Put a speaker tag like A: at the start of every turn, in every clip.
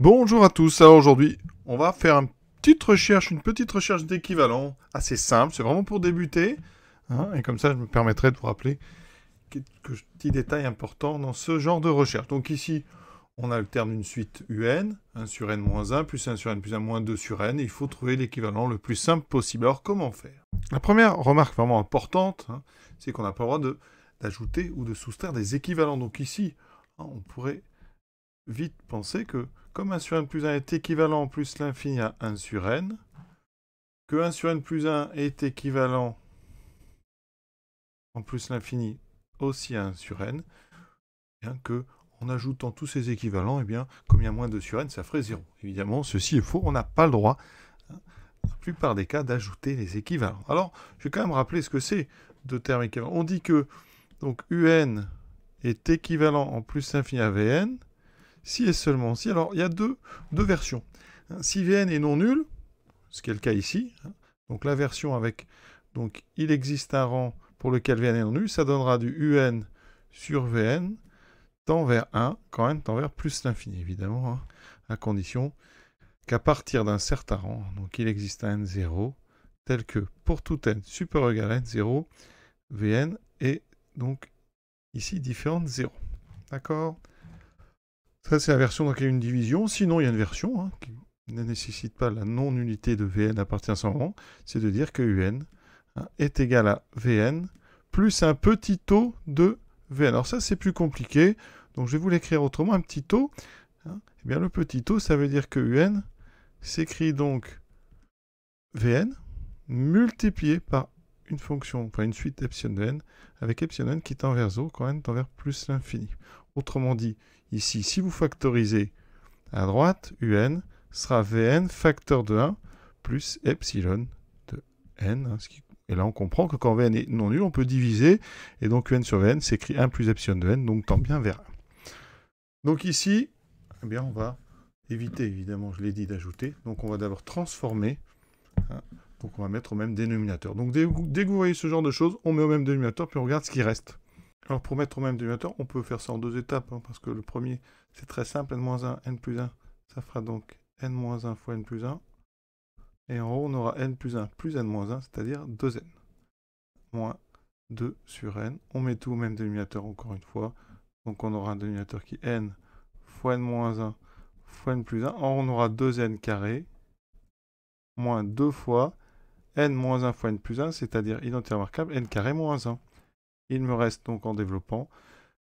A: Bonjour à tous, alors aujourd'hui on va faire une petite recherche, une petite recherche d'équivalent, assez simple, c'est vraiment pour débuter, hein, et comme ça je me permettrai de vous rappeler quelques petits détails importants dans ce genre de recherche. Donc ici on a le terme d'une suite un, 1 sur n-1, moins plus 1 sur n plus 1 moins 2 sur n, et il faut trouver l'équivalent le plus simple possible. Alors comment faire La première remarque vraiment importante, hein, c'est qu'on n'a pas le droit d'ajouter ou de soustraire des équivalents. Donc ici, hein, on pourrait vite penser que comme 1 sur n plus 1 est équivalent en plus l'infini à 1 sur n, que 1 sur n plus 1 est équivalent en plus l'infini aussi à 1 sur n, bien que en ajoutant tous ces équivalents, et eh bien, comme il y a moins de sur n, ça ferait 0. Évidemment, ceci est faux, on n'a pas le droit, dans hein, la plupart des cas, d'ajouter les équivalents. Alors, je vais quand même rappeler ce que c'est de termes équivalents. On dit que donc un est équivalent en plus l'infini à vn, si et seulement si. Alors, il y a deux, versions. Si Vn est non nul, ce qui est le cas ici, hein, donc la version avec, donc il existe un rang pour lequel Vn est non nul, ça donnera du Un sur Vn tend vers 1, quand n tend vers plus l'infini, évidemment, hein, à condition qu'à partir d'un certain rang, donc il existe un n0, tel que pour tout n supérieur ou égal à n0, Vn est donc ici différent de 0. D'accord ça, c'est la version dans laquelle il y a une division. Sinon, il y a une version hein, qui ne nécessite pas la non-unité de Vn appartient sans son rang. C'est de dire que Un hein, est égal à Vn plus un petit taux de Vn. Alors ça, c'est plus compliqué. Donc, je vais vous l'écrire autrement. Un petit taux, hein. eh bien, le petit taux, ça veut dire que Un s'écrit donc Vn multiplié par une fonction, enfin une suite epsilon n, avec epsilon qui tend vers 0 quand n tend vers plus l'infini. Autrement dit, ici, si vous factorisez à droite, UN sera Vn facteur de 1 plus epsilon de n. Hein, et là, on comprend que quand Vn est non nul, on peut diviser. Et donc, UN sur Vn s'écrit 1 plus epsilon de n, donc tant bien vers 1. Donc ici, eh bien, on va éviter, évidemment, je l'ai dit, d'ajouter. Donc, on va d'abord transformer. Hein, donc, on va mettre au même dénominateur. Donc, dès, dès que vous voyez ce genre de choses, on met au même dénominateur, puis on regarde ce qui reste. Alors pour mettre au même dénominateur, on peut faire ça en deux étapes, hein, parce que le premier, c'est très simple, n-1, n plus 1, ça fera donc n-1 fois n plus 1. Et en haut, on aura n plus 1 plus n-1, c'est-à-dire 2n. Moins 2 sur n. On met tout au même dénominateur encore une fois. Donc on aura un dénominateur qui est n fois n-1 fois n plus 1. Or on aura 2n carré moins 2 fois n-1 fois n plus 1, c'est-à-dire identité remarquable, n carré moins 1. Il me reste donc en développant,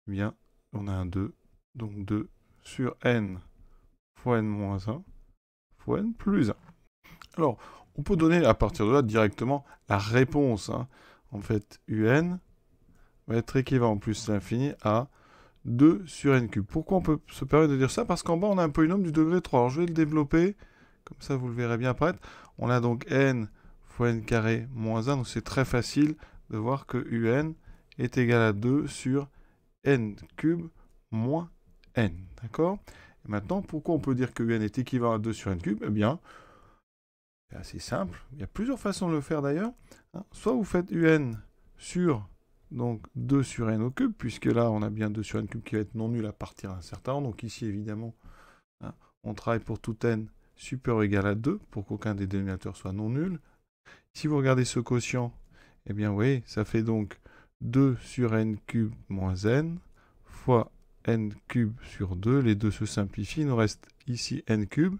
A: eh bien, on a un 2, donc 2 sur n fois n moins 1 fois n plus 1. Alors, on peut donner à partir de là directement la réponse. Hein. En fait, un va être équivalent plus l'infini à 2 sur n cube. Pourquoi on peut se permettre de dire ça Parce qu'en bas, on a un polynôme du degré 3. Alors, je vais le développer, comme ça vous le verrez bien après. On a donc n fois n carré moins 1, donc c'est très facile de voir que un est égal à 2 sur n cube moins n. D'accord Maintenant, pourquoi on peut dire que un est équivalent à 2 sur n cube Eh bien, c'est assez simple. Il y a plusieurs façons de le faire d'ailleurs. Hein. Soit vous faites un sur donc 2 sur n au cube, puisque là, on a bien 2 sur n cube qui va être non nul à partir d'un certain nombre. Donc ici, évidemment, hein, on travaille pour tout n supérieur ou égal à 2, pour qu'aucun des dénominateurs soit non nul. Si vous regardez ce quotient, eh bien, vous voyez, ça fait donc 2 sur n cube moins n fois n cube sur 2. Les deux se simplifient. Il nous reste ici n cube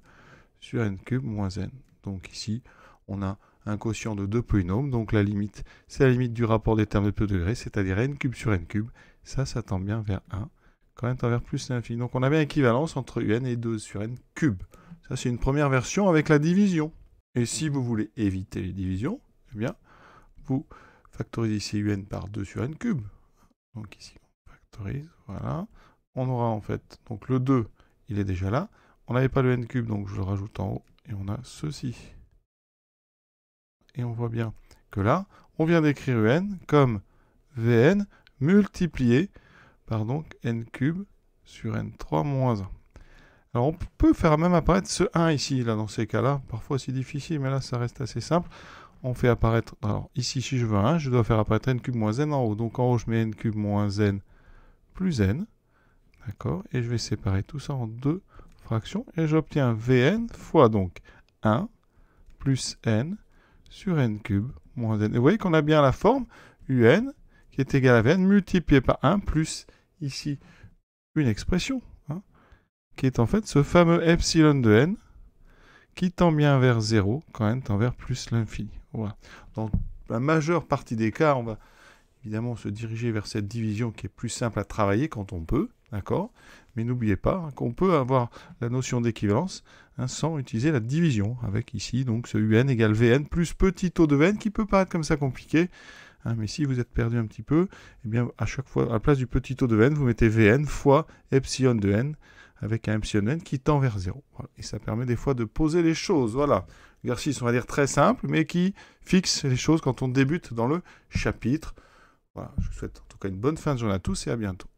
A: sur n cube moins n. Donc ici, on a un quotient de deux polynômes. Donc la limite, c'est la limite du rapport des termes de peu degré, c'est-à-dire n cube sur n cube. Ça, ça tend bien vers 1. Quand on tend vers plus l'infini. Donc on a bien équivalence entre un et 2 sur n cube. Ça, c'est une première version avec la division. Et si vous voulez éviter les divisions, eh bien, vous Factorise ici un par 2 sur n cube. Donc ici, on factorise, voilà. On aura en fait, donc le 2, il est déjà là. On n'avait pas le n cube, donc je le rajoute en haut, et on a ceci. Et on voit bien que là, on vient d'écrire un comme vn multiplié par donc n cube sur n3 moins 1. Alors on peut faire même apparaître ce 1 ici, là dans ces cas-là, parfois c'est difficile, mais là ça reste assez simple on fait apparaître, alors ici si je veux 1, je dois faire apparaître n cube moins n en haut. Donc en haut je mets n cube moins n plus n, d'accord Et je vais séparer tout ça en deux fractions et j'obtiens vn fois donc 1 plus n sur n cube moins n. Et vous voyez qu'on a bien la forme un qui est égal à vn multiplié par 1 plus ici une expression hein, qui est en fait ce fameux epsilon de n qui tend bien vers 0 quand n tend vers plus l'infini. Dans la majeure partie des cas, on va évidemment se diriger vers cette division qui est plus simple à travailler quand on peut, d'accord Mais n'oubliez pas hein, qu'on peut avoir la notion d'équivalence hein, sans utiliser la division, avec ici donc ce un égale vn plus petit taux de n qui peut paraître comme ça compliqué, hein, mais si vous êtes perdu un petit peu, eh bien à chaque fois, à la place du petit taux de n, vous mettez vn fois epsilon de n, avec un epsilon n qui tend vers 0. Et ça permet des fois de poser les choses, voilà exercice, on va dire, très simple, mais qui fixe les choses quand on débute dans le chapitre. Voilà, je vous souhaite en tout cas une bonne fin de journée à tous et à bientôt.